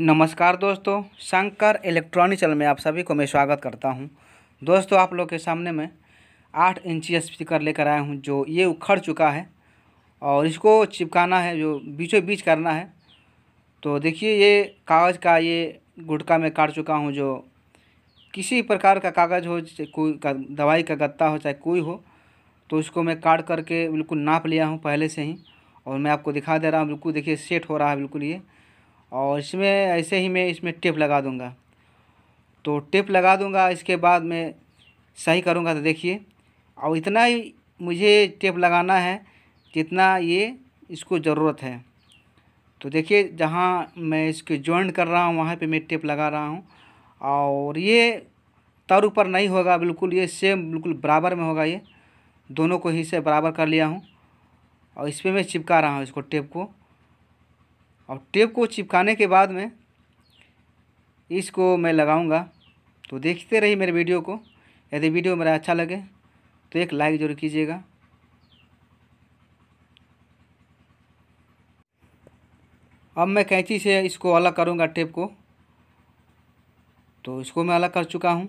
नमस्कार दोस्तों Shankar electronic channel में आप सभी को मैं स्वागत करता हूं दोस्तों आप लोग के सामने मैं आठ इंची स्पीकर लेकर आया हूं जो ये उखड़ चुका है और इसको चिपकाना है जो बीचों बीच करना है तो देखिए ये कागज़ का ये गुटका मैं काट चुका हूं जो किसी प्रकार का कागज़ हो चाहे कोई का दवाई का गत्ता हो चाहे कोई हो तो इसको मैं काट करके बिल्कुल नाप लिया हूँ पहले से ही और मैं आपको दिखा दे रहा हूँ बिल्कुल देखिए सेट हो रहा है बिल्कुल ये और इसमें ऐसे ही मैं इसमें टेप लगा दूँगा तो टेप लगा दूँगा इसके बाद मैं सही करूँगा तो देखिए और इतना ही मुझे टेप लगाना है जितना ये इसको ज़रूरत है तो देखिए जहाँ मैं इसके जॉइंट कर रहा हूँ वहाँ पे मैं टेप लगा रहा हूँ और ये तर ऊपर नहीं होगा बिल्कुल ये सेम बिल्कुल बराबर में होगा ये दोनों को ही से बराबर कर लिया हूँ और इस पर मैं चिपका रहा हूँ इसको टेप को और टेप को चिपकाने के बाद में इसको मैं लगाऊंगा तो देखते रहिए मेरे वीडियो को यदि वीडियो मेरा अच्छा लगे तो एक लाइक जरूर कीजिएगा अब मैं कैंची से इसको अलग करूंगा टेप को तो इसको मैं अलग कर चुका हूं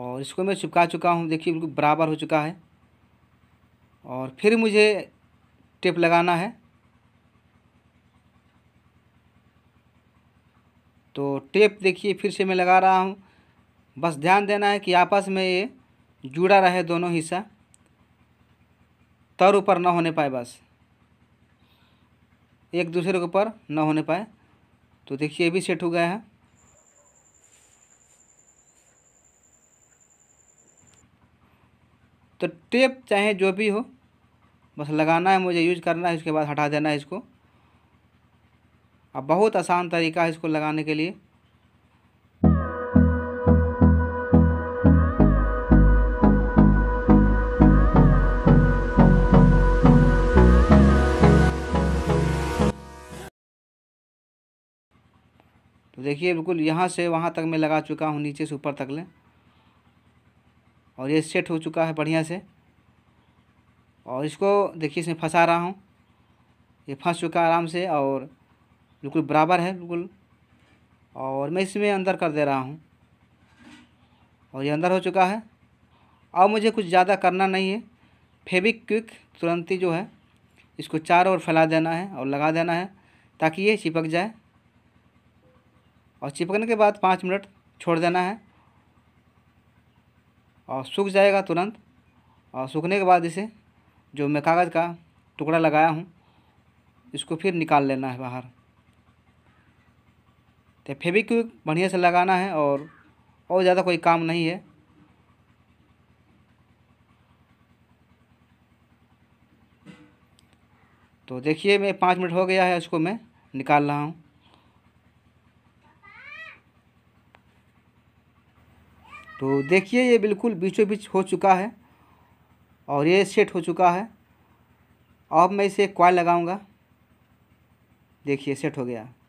और इसको मैं चिपका चुका हूं देखिए बिल्कुल बराबर हो चुका है और फिर मुझे स्टेप लगाना है तो टेप देखिए फिर से मैं लगा रहा हूँ बस ध्यान देना है कि आपस में ये जुड़ा रहे दोनों हिस्सा तर ऊपर ना होने पाए बस एक दूसरे के ऊपर ना होने पाए तो देखिए ये भी सेट हो गया है तो टेप चाहे जो भी हो बस लगाना है मुझे यूज करना है उसके बाद हटा देना है इसको अब बहुत आसान तरीका है इसको लगाने के लिए तो देखिए बिल्कुल यहाँ से वहाँ तक मैं लगा चुका हूँ नीचे से ऊपर तक ले और ये सेट हो चुका है बढ़िया से और इसको देखिए इसमें फंसा रहा हूँ ये फंस चुका आराम से और बिल्कुल बराबर है बिल्कुल और मैं इसमें अंदर कर दे रहा हूँ और ये अंदर हो चुका है अब मुझे कुछ ज़्यादा करना नहीं है फेविक क्विक तुरंत ही जो है इसको चार ओर फैला देना है और लगा देना है ताकि ये चिपक जाए और चिपकने के बाद पाँच मिनट छोड़ देना है और सूख जाएगा तुरंत और सूखने के बाद इसे जो मैं कागज़ का टुकड़ा लगाया हूँ इसको फिर निकाल लेना है बाहर तो फेविक्विक बढ़िया से लगाना है और और ज़्यादा कोई काम नहीं है तो देखिए मैं पाँच मिनट हो गया है इसको मैं निकाल रहा हूँ तो देखिए ये बिल्कुल बीचों बीच हो चुका है और ये सेट हो चुका है अब मैं इसे कॉयल लगाऊंगा देखिए सेट हो गया